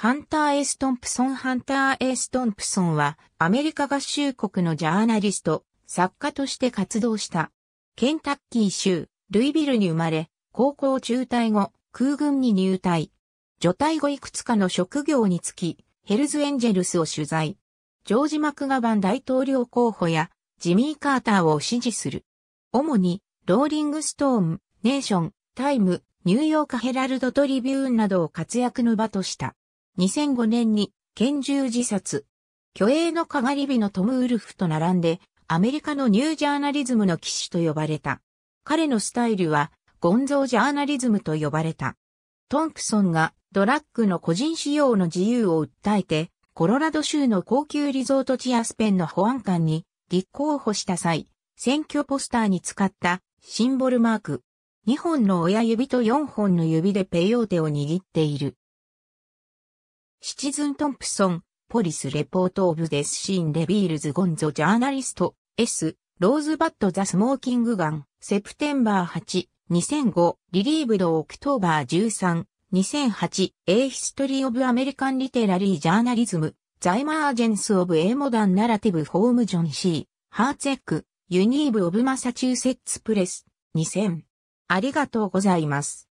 ハンター・エス・トンプソン・ハンター・エース・トンプソンは、アメリカ合衆国のジャーナリスト、作家として活動した。ケンタッキー州、ルイビルに生まれ、高校中退後、空軍に入隊。除隊後いくつかの職業につき、ヘルズ・エンジェルスを取材。ジョージ・マクガバン大統領候補や、ジミー・カーターを支持する。主に、ローリング・ストーン、ネーション、タイム、ニューヨーク・ヘラルド・トリビューンなどを活躍の場とした。2005年に拳銃自殺。虚栄のかがり火のトム・ウルフと並んで、アメリカのニュージャーナリズムの騎士と呼ばれた。彼のスタイルは、ゴンゾージャーナリズムと呼ばれた。トンプソンがドラッグの個人使用の自由を訴えて、コロラド州の高級リゾート地アスペンの保安官に立候補した際、選挙ポスターに使ったシンボルマーク。2本の親指と4本の指でペヨーテを握っている。シチズン・トンプソン、ポリス・レポート・オブ・デス・シーン・レビールズ・ゴンゾ・ジャーナリスト、S、ローズバット・ザ・スモーキング・ガン、セプテンバー8、2005、リリーブド・オクトーバー13、2008、A History of American Literary Journalism, The Emergence of a Modern Narrative Form John C. Hartzeck, Unive of Massachusetts Press, 2000。ありがとうございます。